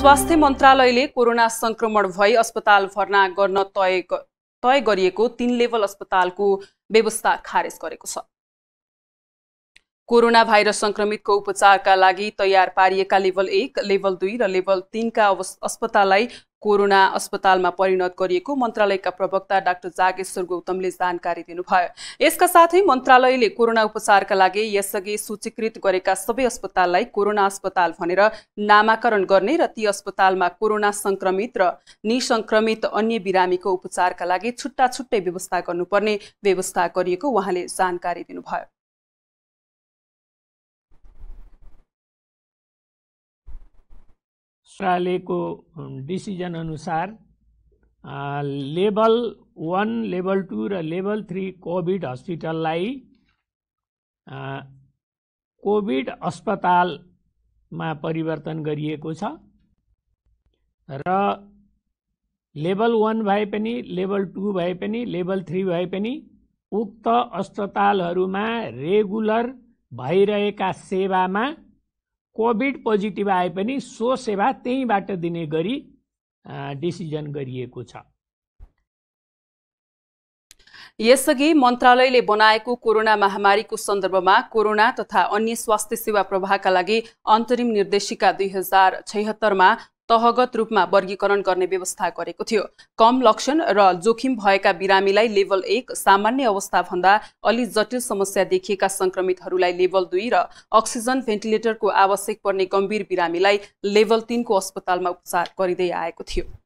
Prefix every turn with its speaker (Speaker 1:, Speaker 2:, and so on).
Speaker 1: स्वास्थ्य मन्त्रालयले कोरोना संक्रमण भई अस्पताल भर्ना गर्न तय तय गरिएको तीन लेभल अस्पतालको व्यवस्था खारेज गरेको छ कोरोना भाइरस संक्रमितको उपचारका लागि तयार पारिएका लेभल एक लेभल दुई र लेभल तिनका अस्पताललाई कोरोना अस्पतालमा परिणत गरिएको मन्त्रालयका प्रवक्ता डाक्टर जागेश्वर गौतमले जानकारी दिनुभयो यसका साथै मन्त्रालयले कोरोना उपचारका लागि यसअघि सूचीकृत गरेका सबै अस्पताललाई कोरोना अस्पताल भनेर नामाकरण गर्ने र ती अस्पतालमा कोरोना संक्रमित र निसंक्रमित अन्य बिरामीको उपचारका लागि छुट्टा छुट्टै व्यवस्था गर्नुपर्ने व्यवस्था गरिएको उहाँले जानकारी दिनुभयो
Speaker 2: मन्त्रालयको डिसिजन अनुसार लेभल वान लेभल टू र लेभल थ्री कोभिड हस्पिटललाई कोभिड अस्पतालमा परिवर्तन गरिएको छ र लेभल वान भए पनि लेभल टू भए पनि लेभल थ्री भए पनि उक्त अस्पतालहरूमा रेगुलर भइरहेका सेवामा कोभिड पोजिटिभ आए पनि सो सेवा त्यहीँबाट दिने गरी डिसिजन गरिएको छ
Speaker 1: यसअघि मन्त्रालयले बनाएको कोरोना महामारीको सन्दर्भमा कोरोना तथा अन्य स्वास्थ्य सेवा प्रभावका लागि अन्तरिम निर्देशिका दुई हजार छैहत्तरमा तहगत रूपमा वर्गीकरण गर्ने व्यवस्था गरेको थियो कम लक्षण र जोखिम भएका बिरामीलाई लेभल एक सामान्य अवस्थाभन्दा अलि जटिल समस्या देखिएका सङ्क्रमितहरूलाई लेभल दुई र अक्सिजन भेन्टिलेटरको आवश्यक पर्ने गम्भीर बिरामीलाई लेभल तिनको अस्पतालमा उपचार गरिँदै आएको थियो